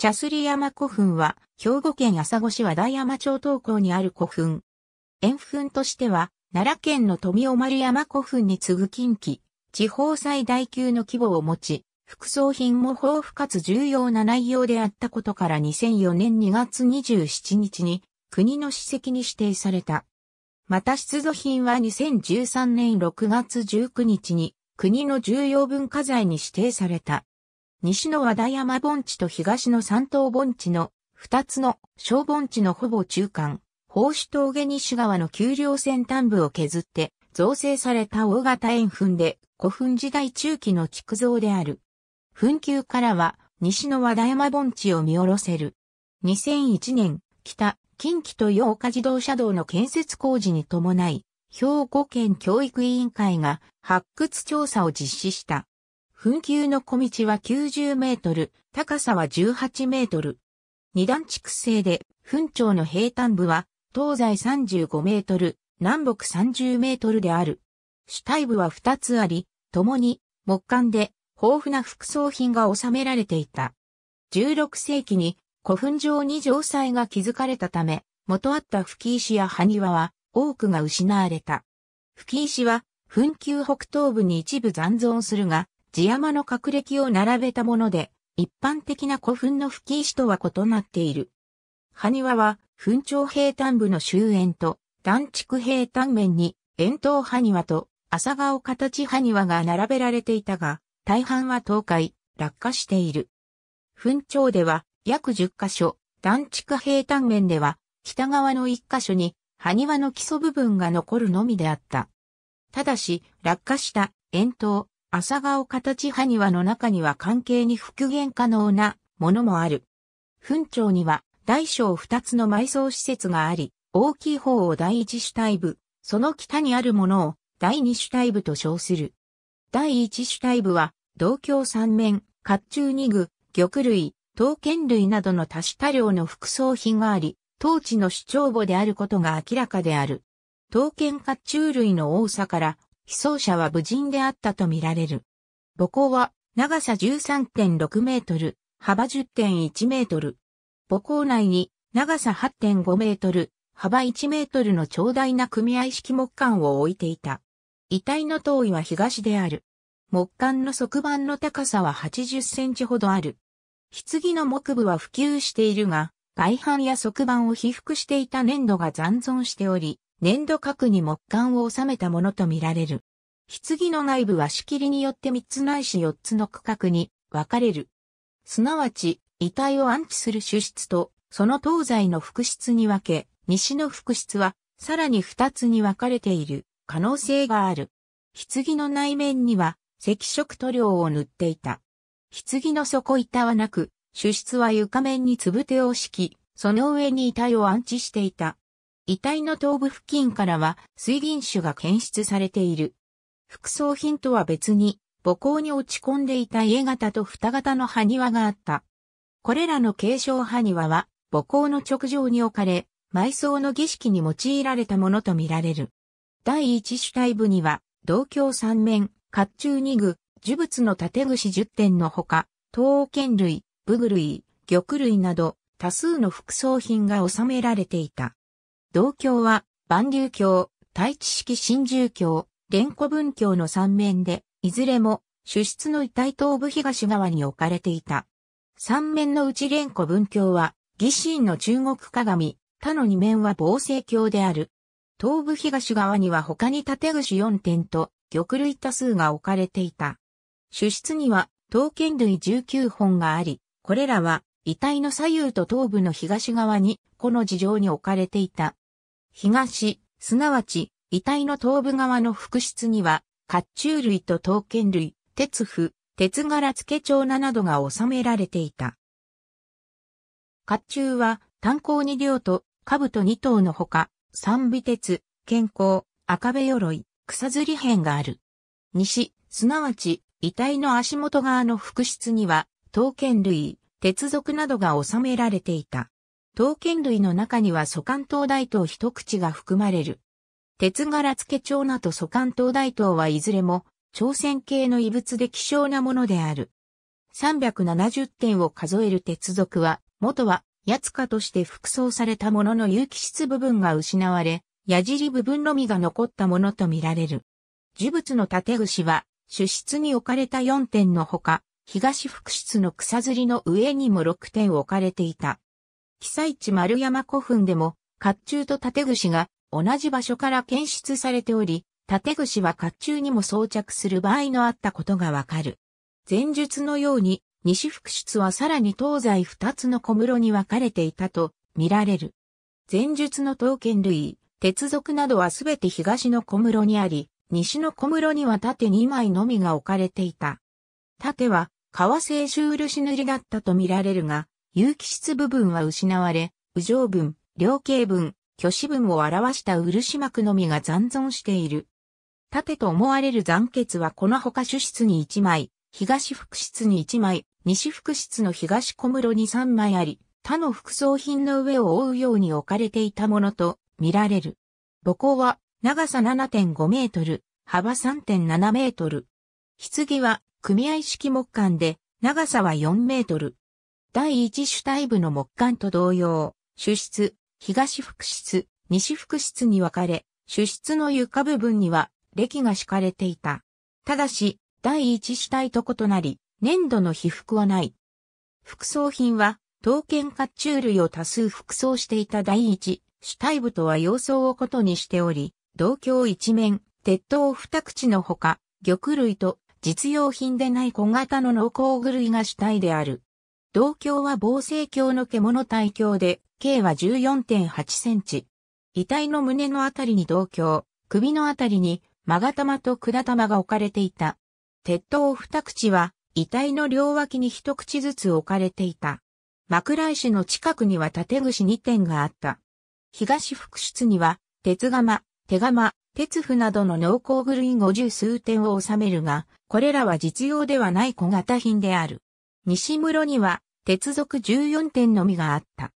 茶すり山古墳は、兵庫県朝来市和田山町東港にある古墳。円墳としては、奈良県の富尾丸山古墳に次ぐ近畿、地方最大級の規模を持ち、副葬品も豊富かつ重要な内容であったことから2004年2月27日に国の史跡に指定された。また出土品は2013年6月19日に国の重要文化財に指定された。西の和田山盆地と東の山東盆地の二つの小盆地のほぼ中間、宝珠峠西側の丘陵先端部を削って造成された大型円墳で古墳時代中期の築造である。墳丘からは西の和田山盆地を見下ろせる。2001年、北、近畿と洋岡自動車道の建設工事に伴い、兵庫県教育委員会が発掘調査を実施した。墳丘の小道は90メートル、高さは18メートル。二段築成で、墳町の平坦部は、東西35メートル、南北30メートルである。主体部は2つあり、共に木管で豊富な副葬品が収められていた。16世紀に古墳場に城塞が築かれたため、元あった吹石や埴輪は多くが失われた。吹石は墳丘北東部に一部残存するが、地山の隠れ木を並べたもので、一般的な古墳の吹石とは異なっている。埴輪は、墳町平坦部の終焉と、断築平坦面に、円筒埴輪と、朝顔形埴輪が並べられていたが、大半は倒壊、落下している。墳町では、約10カ所、断築平坦面では、北側の1カ所に、埴輪の基礎部分が残るのみであった。ただし、落下した、円筒、朝顔形埴輪の中には関係に復元可能なものもある。墳町には大小二つの埋葬施設があり、大きい方を第一主体部、その北にあるものを第二主体部と称する。第一主体部は、同郷三面、甲冑二具、玉類、刀剣類などの多種多量の副葬品があり、当地の主張母であることが明らかである。刀剣甲冑類の多さから、被葬者は無人であったとみられる。母校は長さ13.6メートル、幅10.1メートル。母校内に長さ8.5メートル、幅1メートルの長大な組合式木管を置いていた。遺体の遠いは東である。木管の側板の高さは80センチほどある。棺の木部は普及しているが、外板や側板を被覆していた粘土が残存しており、粘土核に木管を収めたものとみられる。棺の内部は仕切りによって3つないし4つの区画に分かれる。すなわち、遺体を安置する主室と、その東西の副室に分け、西の副室は、さらに2つに分かれている可能性がある。棺の内面には、赤色塗料を塗っていた。棺の底板はなく、主室は床面に粒手を敷き、その上に遺体を安置していた。遺体の頭部付近からは水銀種が検出されている。副葬品とは別に、母校に落ち込んでいた家型と蓋型の埴輪があった。これらの継承埴輪は、母校の直上に置かれ、埋葬の儀式に用いられたものとみられる。第一主体部には、同郷三面、甲冑二具、呪物の縦串十点のほか、刀剣類、武具類、玉類など、多数の副葬品が収められていた。道教は、万流教、太地式新獣教、連古文教の三面で、いずれも、主室の遺体東部東側に置かれていた。三面のうち連古文教は、義神の中国鏡、他の二面は防聖教である。東部東側には他に縦串4点と、玉類多数が置かれていた。主室には、刀剣類19本があり、これらは、遺体の左右と頭部の東側に、この事情に置かれていた。東、すなわち、遺体の頭部側の腹室には、甲冑類と刀剣類、鉄符、鉄柄付帳菜などが収められていた。甲冑は、炭鉱2両と、兜2頭のほか、三尾鉄、健康、赤部鎧、草ずり編がある。西、すなわち、遺体の足元側の腹室には、刀剣類、鉄属などが収められていた。刀剣類の中には素関東大刀一口が含まれる。鉄柄付長など素関東大刀はいずれも朝鮮系の遺物で希少なものである。370点を数える鉄属は、元は、八つかとして服装されたものの有機質部分が失われ、矢尻部分のみが残ったものとみられる。呪物の縦串は、主室に置かれた4点のほか、東福室の草釣りの上にも6点置かれていた。被災地丸山古墳でも、甲冑と盾串が同じ場所から検出されており、盾串は甲冑にも装着する場合のあったことがわかる。前述のように、西福室はさらに東西二つの小室に分かれていたと見られる。前述の刀剣類、鉄属などはすべて東の小室にあり、西の小室には縦2枚のみが置かれていた。縦は革製シュールだったと見られるが、有機質部分は失われ、右上分、両径分、虚子分を表した漆膜のみが残存している。縦と思われる残血はこの他主室に1枚、東副室に1枚、西副室の東小室に3枚あり、他の副葬品の上を覆うように置かれていたものと見られる。母校は長さ7.5メートル、幅3.7メートル。棺は組合式木管で、長さは4メートル。第一主体部の木管と同様、主室、東副室、西副室に分かれ、主室の床部分には、歴が敷かれていた。ただし、第一主体と異なり、粘土の被覆はない。副装品は、刀剣甲冑類を多数服装していた第一、主体部とは様相をことにしており、同郷一面、鉄塔二口のほか、玉類と実用品でない小型の農耕具類が主体である。銅鏡は防生鏡の獣体鏡で、径は14.8センチ。遺体の胸のあたりに銅鏡、首のあたりに、勾玉と管玉が置かれていた。鉄塔二口は、遺体の両脇に一口ずつ置かれていた。枕石の近くには縦串二点があった。東副室には、鉄釜、手釜、鉄譜などの濃厚グルイン50数点を収めるが、これらは実用ではない小型品である。西室には、鉄属14点のみがあった。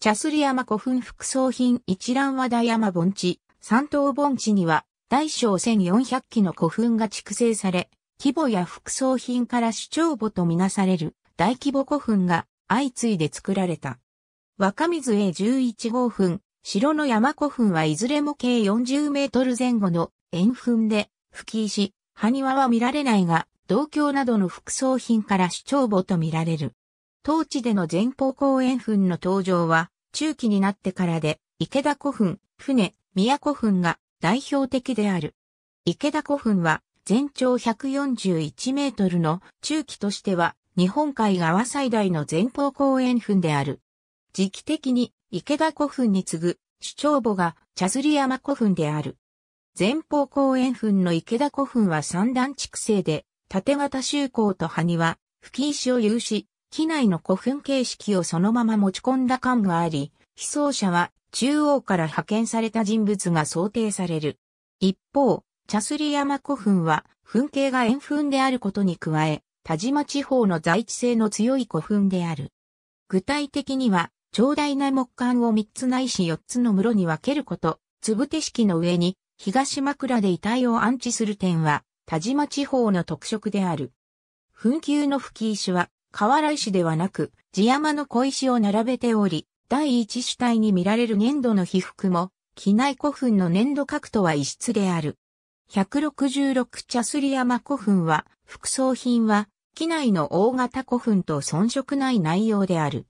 チャスリ山古墳副葬品一覧和田山盆地、三島盆地には、大小1400基の古墳が築成され、規模や副葬品から主張簿とみなされる大規模古墳が相次いで作られた。若水 A11 号墳、城の山古墳はいずれも計40メートル前後の円墳で、吹石、埴輪は見られないが、銅鏡などの副葬品から主張母と見られる。当地での前方後円墳の登場は、中期になってからで、池田古墳、船、宮古墳が代表的である。池田古墳は、全長141メートルの中期としては、日本海側最大の前方後円墳である。時期的に池田古墳に次ぐ、主張母が茶釣山古墳である。前方後円墳の池田古墳は三段築成で、縦型周行と埴輪、吹石を有し、機内の古墳形式をそのまま持ち込んだ感があり、被葬者は中央から派遣された人物が想定される。一方、茶釣山古墳は、墳形が円墳であることに加え、田島地方の在地性の強い古墳である。具体的には、長大な木管を3つないし4つの室に分けること、つぶて式の上に東枕で遺体を安置する点は、田島地方の特色である。紛糾の吹石は、河原石ではなく、地山の小石を並べており、第一主体に見られる粘土の被覆も、機内古墳の粘土核とは異質である。166茶すり山古墳は、副葬品は、機内の大型古墳と遜色ない内容である。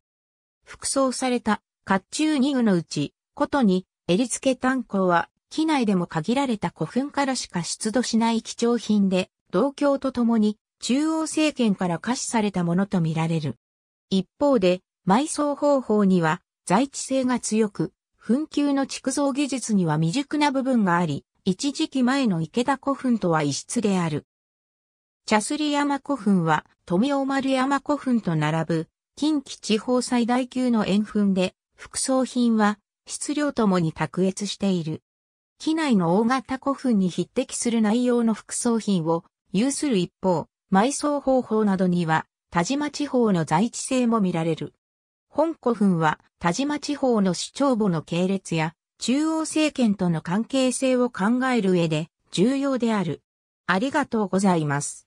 服装された甲冑二具のうち、ことに、襟付け炭鉱は、機内でも限られた古墳からしか出土しない貴重品で、同郷とともに、中央政権から可視されたものとみられる。一方で、埋葬方法には、在地性が強く、墳丘の築造技術には未熟な部分があり、一時期前の池田古墳とは異質である。茶すり山古墳は、富尾丸山古墳と並ぶ、近畿地方最大級の円墳で、副葬品は質量ともに卓越している。機内の大型古墳に匹敵する内容の副葬品を有する一方、埋葬方法などには田島地方の在地性も見られる。本古墳は田島地方の市長母の系列や中央政権との関係性を考える上で重要である。ありがとうございます。